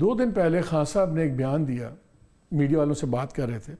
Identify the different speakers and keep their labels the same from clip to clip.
Speaker 1: दो दिन पहले खान साहब ने एक बयान दिया मीडिया वालों से बात कर रहे थे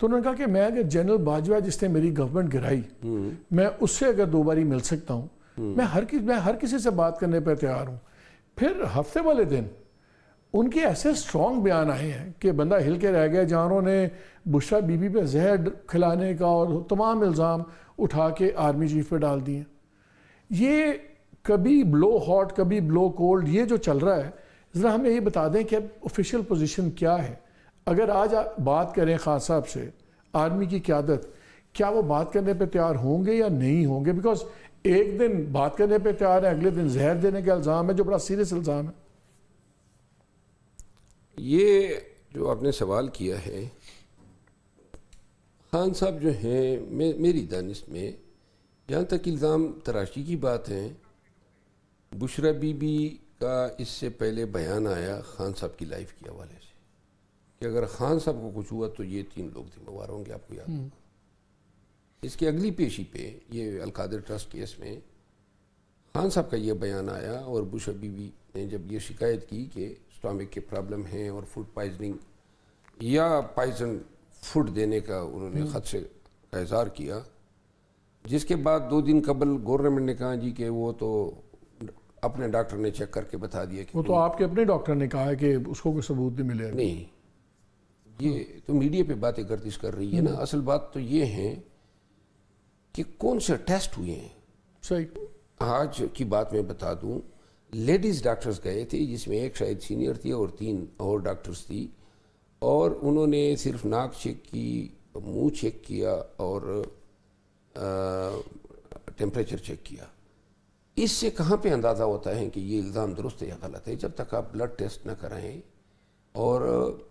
Speaker 1: तो उन्होंने कहा कि मैं अगर जनरल बाजवा जिसने मेरी गवर्नमेंट गिराई हम्म। मैं उससे अगर दो बारी मिल सकता हूँ हम्म। मैं हर किस मैं हर किसी से बात करने पर तैयार हूँ फिर हफ्ते वाले दिन उनके ऐसे स्ट्रॉन्ग बयान आए हैं कि बंदा हिल के रह गया जहाँ उन्होंने बुशरा बीबी पे जहर खिलाने का और तमाम इल्ज़ाम उठा के आर्मी चीफ पर डाल दिए ये कभी ब्लो हॉट कभी ब्लो कोल्ड ये जो चल रहा है ज़रा हमें ये बता दें कि अब ऑफिशियल पोजीशन क्या है अगर आज आप बात करें खान साहब से आर्मी की क्यादत क्या वो बात करने पे तैयार होंगे या नहीं होंगे बिकॉज एक दिन बात करने पे तैयार है अगले दिन जहर देने का इल्ज़ाम है जो बड़ा सीरियस इल्ज़ाम है
Speaker 2: ये जो आपने सवाल किया है खान साहब जो हैं मे, मेरी दानिश में जहाँ तक इल्ज़ाम तराशी की बात है बुशरा बीबी का इससे पहले बयान आया खान साहब की लाइफ के हवाले से कि अगर खान साहब को कुछ हुआ तो ये तीन लोग जिम्मेवार होंगे आपको याद हम्म। इसकी अगली पेशी पे ये अलकादर ट्रस्ट केस में खान साहब का ये बयान आया और बुश बीबी ने जब ये शिकायत की कि स्टॉमिक के प्रॉब्लम हैं और फूड पॉइजनिंग या पॉइजन फूड देने का उन्होंने हम्म। खत से का इजहार किया जिसके बाद दो दिन कबल गवर्नमेंट ने कहा जी कि वो तो अपने डॉक्टर ने चेक करके बता दिया कि वो तो
Speaker 1: आपके अपने डॉक्टर ने कहा है कि उसको कोई सबूत नहीं मिले नहीं
Speaker 2: ये तो मीडिया पे बातें गर्दिश कर रही है ना हम्म। असल बात तो ये है कि कौन से टेस्ट हुए हैं सही आज की बात मैं बता दूं लेडीज़ डॉक्टर्स गए थे जिसमें एक शायद सीनियर थी और तीन और डॉक्टर्स थी और उन्होंने सिर्फ नाक चेक की मुंह चेक किया और टेम्परेचर चेक किया इससे कहाँ पे अंदाज़ा होता है कि ये इल्ज़ाम दुरुस्त है या गलत है जब तक आप ब्लड टेस्ट ना कराएं
Speaker 1: और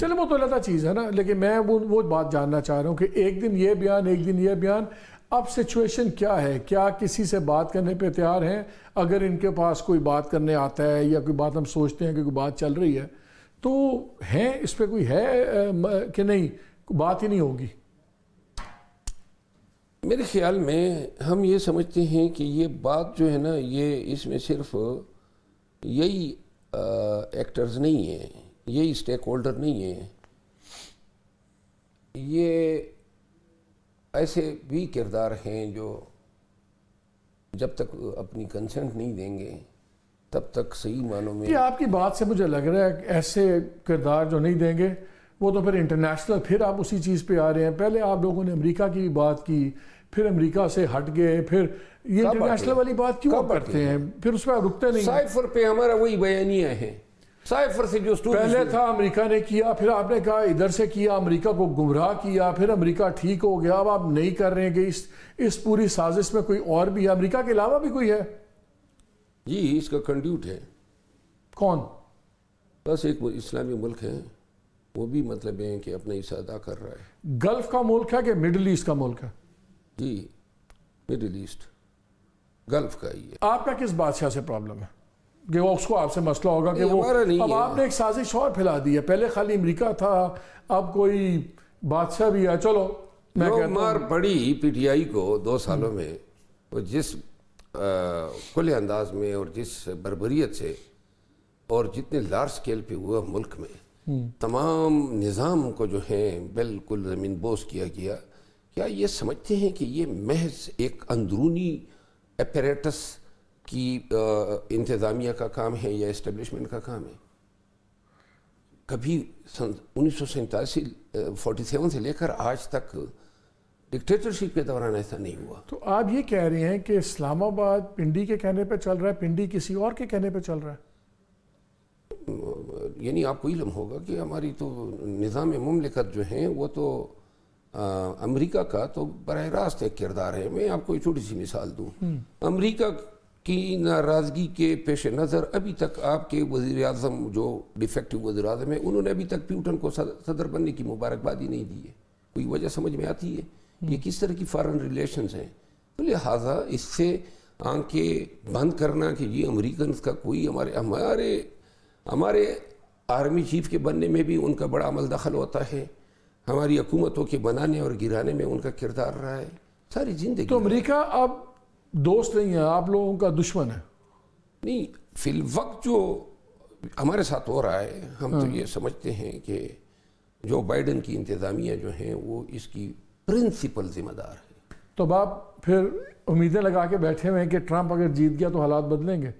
Speaker 1: चलो वो तो अलग चीज़ है ना लेकिन मैं वो वो बात जानना चाह रहा हूँ कि एक दिन ये बयान एक दिन ये बयान अब सिचुएशन क्या है क्या किसी से बात करने पे तैयार हैं अगर इनके पास कोई बात करने आता है या कोई बात हम सोचते हैं कि कोई बात चल रही है तो हैं इस पर कोई है कि नहीं बात ही नहीं होगी मेरे ख्याल में हम ये समझते हैं कि ये बात जो है
Speaker 2: ना ये इसमें सिर्फ यही एक्टर्स नहीं हैं यही स्टेक होल्डर नहीं हैं ये ऐसे भी किरदार हैं जो जब तक अपनी कंसेंट नहीं देंगे तब तक सही मानों में
Speaker 1: आपकी बात से मुझे लग रहा है ऐसे किरदार जो नहीं देंगे वो तो फिर इंटरनेशनल फिर आप उसी चीज़ पे आ रहे हैं पहले आप लोगों ने अमेरिका की भी बात की फिर अमेरिका से हट गए फिर ये इंटरनेशनल वाली बात क्यों करते हैं फिर उसमें आप रुकते नहीं साइफर
Speaker 2: पे हमारा वही बयानिया है साइफर से जो पहले
Speaker 1: था अमेरिका ने किया फिर आपने कहा इधर से किया अमेरिका को गुमराह किया फिर अमेरिका ठीक हो गया अब आप नहीं कर रहे हैं कि इस इस पूरी साजिश में कोई और भी है अमरीका के अलावा भी कोई है
Speaker 2: जी इसका कंड्यूट है कौन बस एक इस्लामी मुल्क है वो भी मतलब है कि अपने हिस्सा अदा कर रहा
Speaker 1: है गल्फ का मुल्क है कि मिडल ईस्ट का मुल्क है
Speaker 2: जी मिडल ईस्ट गल्फ का ही है
Speaker 1: आपका किस बादशाह से प्रॉब्लम है कि वो उसको आपसे मसला होगा कि वो अब आपने एक साजिश और फैला दी है पहले खाली अमरीका था अब कोई बादशाह भी है चलो मैं कहता मार
Speaker 2: पड़ी पीटीआई को दो सालों में वो जिस खुले अंदाज में और जिस बरबरीत से और जितने लार्ज स्केल पे हुआ मुल्क में तमाम निज़ाम को जो है बिल्कुल ज़मीन बोस किया गया क्या ये समझते हैं कि ये महज एक अंदरूनी एपरेटस की इंतज़ामिया का काम है या इस्टबलिशमेंट का काम है कभी उन्नीस सौ फोर्टी सेवन से लेकर आज तक डिक्टेटरशिप के दौरान ऐसा नहीं हुआ तो
Speaker 1: आप ये कह रहे हैं कि इस्लामाबाद पिंडी के कहने पर चल रहा है पिंडी किसी और के कहने पर चल रहा है
Speaker 2: यानी आपको इलम होगा कि हमारी तो निज़ाम ममलिकत जो हैं वो तो अमरीका का तो बर रास्त एक किरदार है मैं आपको एक छोटी सी मिसाल दूँ हम्म। अमरीका की नाराज़गी के पेश नज़र अभी तक आपके वज़ी अजम जो डिफेक्टिव वज़ी अजम है उन्होंने अभी तक प्यूटन को सदर बनने की मुबारकबाद ही नहीं दी है कोई वजह समझ में आती है ये हम्म। किस तरह की फॉरन रिलेशंस हैं तो लिहाजा इससे आंखें बंद करना कि ये अमरीकन का कोई हमारे हमारे हमारे आर्मी चीफ के बनने में भी उनका बड़ा अमल दखल होता है हमारी हुकूमतों के बनाने और गिराने में
Speaker 1: उनका किरदार रहा है सारी ज़िंदगी तो अमेरिका अब दोस्त नहीं है आप लोगों का दुश्मन है नहीं
Speaker 2: फिल वक्त जो हमारे साथ हो रहा है हम तो हाँ। ये समझते हैं कि जो बाइडन की इंतज़ामिया जो हैं वो इसकी प्रिंसिपल जिम्मेदार है
Speaker 1: तो आप फिर उम्मीदें लगा के बैठे हुए हैं कि ट्रंप अगर जीत गया तो हालात बदलेंगे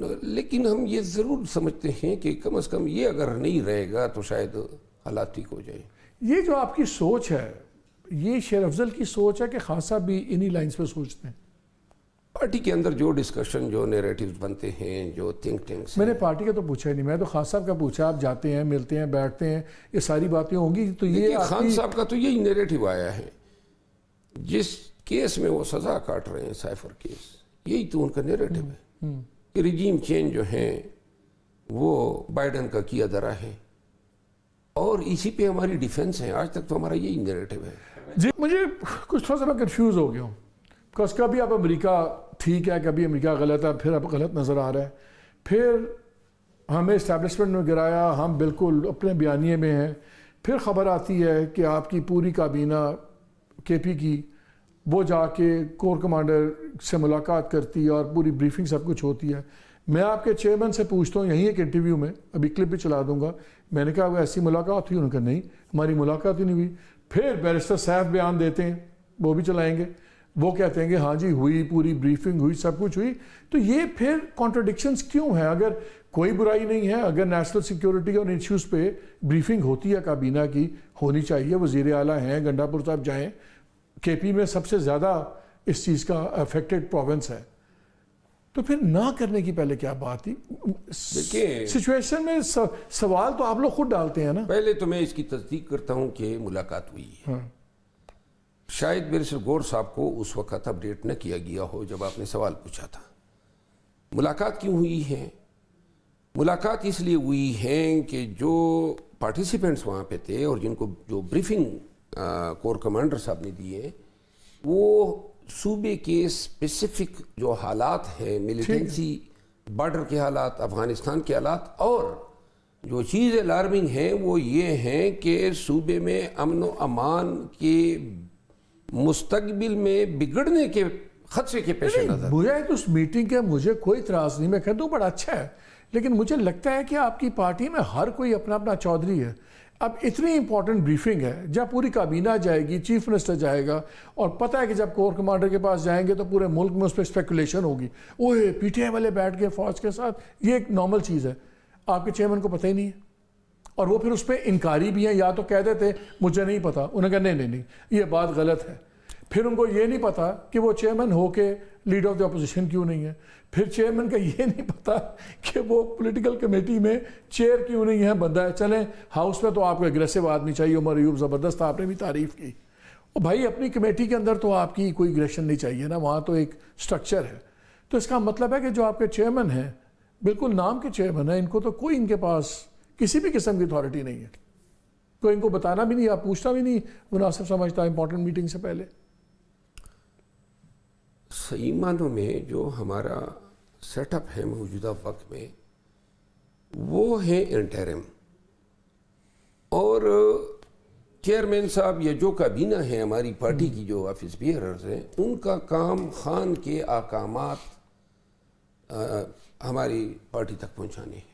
Speaker 2: लेकिन हम ये ज़रूर समझते हैं कि कम अज़ कम ये अगर नहीं रहेगा तो शायद हालात ठीक हो जाए
Speaker 1: ये जो आपकी सोच है ये शेर अफजल की सोच है कि खासा भी इन्हीं लाइंस पे सोचते हैं
Speaker 2: पार्टी के अंदर जो डिस्कशन जो नेरेटिव बनते हैं जो थिंक टैंक मैंने
Speaker 1: पार्टी का तो पूछा ही नहीं मैं तो खान साहब का पूछा आप जाते हैं मिलते हैं बैठते हैं ये सारी बातें होंगी तो ये खान साहब का
Speaker 2: तो यही नेरेटिव आया है जिस केस में वो सजा काट रहे हैं साइफर केस यही तो उनका नेरेटिव हम्म, है हम्म। कि रिजीम चेंज जो है वो बाइडन का किया दरा है और इसी पे हमारी डिफेंस है आज तक तो हमारा यही नेरेटिव है
Speaker 1: जी मुझे कुछ थोड़ा सा मैं कन्फ्यूज़ हो गया हूँ बिकॉज कभी आप अमेरिका ठीक है कभी अमेरिका गलत है फिर आप गलत नज़र आ रहा है फिर हमें इस्टेबलिशमेंट में गिराया हम बिल्कुल अपने बयानी में हैं फिर खबर आती है कि आपकी पूरी काबीना के पी की वो जाके कोर कमांडर से मुलाकात करती है और पूरी ब्रीफिंग सब कुछ होती है मैं आपके चेयरमैन से पूछता हूँ यहीं एक इंटरव्यू में अभी क्लिप भी चला दूंगा मैंने कहा ऐसी मुलाकात हुई उनका नहीं हमारी मुलाकात ही नहीं हुई फिर बैरिस्टर साहब बयान देते हैं वो भी चलाएंगे वो कहते हैं कि हाँ जी हुई पूरी ब्रीफिंग हुई सब कुछ हुई तो ये फिर कॉन्ट्रोडिक्शन क्यों है अगर कोई बुराई नहीं है अगर नेशनल सिक्योरिटी और इश्यूज़ पे ब्रीफिंग होती है काबीना की होनी चाहिए वजीर अला हैं गंडापुर साहब जाएँ केपी में सबसे ज़्यादा इस चीज़ का अफेक्टेड प्रोविंस है तो फिर ना करने की पहले क्या बात थी सिचुएशन में सवाल तो आप लोग खुद डालते हैं ना
Speaker 2: पहले तो मैं इसकी तस्दीक करता हूँ कि मुलाकात हुई है हाँ। शायद मेरे गौर साहब को उस वक्त अपडेट न किया गया हो जब आपने सवाल पूछा था मुलाकात क्यों हुई है मुलाकात इसलिए हुई है कि जो पार्टिसिपेंट्स वहाँ पे थे और जिनको जो ब्रीफिंग कोर कमांडर साहब ने दिए हैं वो सूबे के स्पेसिफिक जो हालात हैं मिलिटेंसी बॉर्डर के हालात अफ़गानिस्तान के हालात और जो चीज़ अलार्मिंग है वो ये हैं कि सूबे में अमन व अमान के मुस्तबिल में बिगड़ने के खदशे के पेश नज़र
Speaker 1: मुझे तो उस मीटिंग के मुझे कोई इतराज़ नहीं मैं कह दूँ बड़ा अच्छा है लेकिन मुझे लगता है कि आपकी पार्टी में हर कोई अपना अपना चौधरी है अब इतनी इंपॉर्टेंट ब्रीफिंग है जब पूरी काबीना जाएगी चीफ मिनिस्टर जाएगा और पता है कि जब कोर कमांडर के पास जाएंगे तो पूरे मुल्क में उस पर स्पेकुलेशन होगी ओहे पीटीआई वाले बैठ गए फौज के साथ ये एक नॉर्मल चीज़ है आपके चेयरमैन को पता ही नहीं है और वो फिर उस पर इंकारी भी हैं या तो कह देते मुझे नहीं पता उन्होंने कहा नहीं नहीं नहीं ये बात गलत है फिर उनको ये नहीं पता कि वो चेयरमैन होके लीडर ऑफ द अपोजिशन क्यों नहीं है फिर चेयरमैन का ये नहीं पता कि वो पॉलिटिकल कमेटी में चेयर क्यों नहीं है बंदा है चलें हाउस में तो आपको एग्रेसिव आदमी चाहिए उमर यूब ज़बरदस्त आपने भी तारीफ़ की और भाई अपनी कमेटी के अंदर तो आपकी कोई एग्रेशन नहीं चाहिए ना वहाँ तो एक स्ट्रक्चर है तो इसका मतलब है कि जो आपके चेयरमैन हैं बिल्कुल नाम के चेयरमैन हैं इनको तो कोई इनके पास किसी भी किस्म की अथॉरिटी नहीं है कोई इनको बताना भी नहीं या पूछना भी नहीं मुनासिब समझता इंपॉर्टेंट मीटिंग से पहले
Speaker 2: सही मानों में जो हमारा सेटअप है मौजूदा वक्त में वो है इंटरम और चेयरमैन साहब या जो काबीना है हमारी पार्टी हम्म। की जो ऑफिस बियरर्स हैं उनका काम खान के अहकाम हमारी पार्टी तक पहुंचाने हैं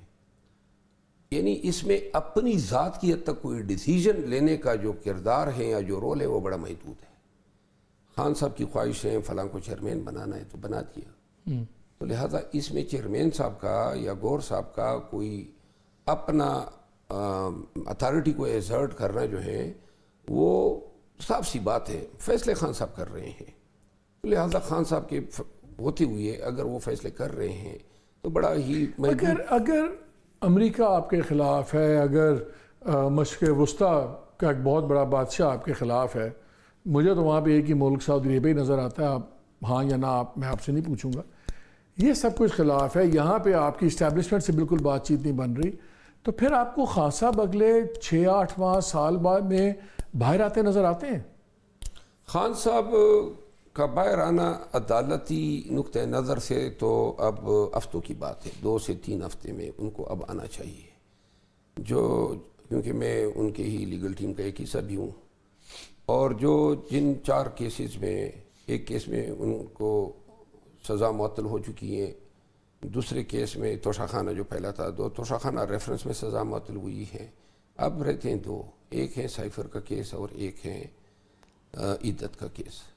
Speaker 2: यानी इसमें अपनी ज़ात की हद तक कोई डिसीजन लेने का जो किरदार है या जो रोल है वो बड़ा महदूद है खान साहब की ख्वाहिश है फलां को चेयरमैन बनाना है तो बना दिया हम्म। तो लिहाजा इसमें चेयरमैन साहब का या गौर साहब का कोई अपना अथॉरिटी को एजर्ट करना जो है वो साफ सी बात है फैसले खान साहब कर रहे हैं तो लिहाजा खान साहब के होते हुए अगर वो फैसले कर रहे हैं तो बड़ा ही अगर
Speaker 1: अगर अमेरिका आपके ख़िलाफ़ है अगर मशक़ वस्ती का एक बहुत बड़ा बादशाह आपके ख़िलाफ़ है मुझे तो वहाँ पे एक ही मुल्क सऊदी अरेबिया ही नज़र आता है आप हाँ या ना आप मैं आपसे नहीं पूछूंगा ये सब कुछ खिलाफ है यहाँ पे आपकी इस्टेब्लिशमेंट से बिल्कुल बातचीत नहीं बन रही तो फिर आपको खासा बगले छः आठ माह साल बाद में बाहर आते नज़र आते हैं
Speaker 2: खान साहब का बाहर आना अदालती नुक़ नज़र से तो अब हफ़्तों की बात है दो से तीन हफ़्ते में उनको अब आना चाहिए जो क्योंकि मैं उनके ही लीगल टीम का एक हिस्सा भी हूँ और जो जिन चार केसेस में एक केस में उनको सज़ा मअतल हो चुकी है दूसरे केस में तोशाखाना जो पहला था दो तो तोशाखाना रेफरेंस में सज़ा मअतल हुई है अब रहते हैं दो एक है साइफर का केस और एक है इद्दत का केस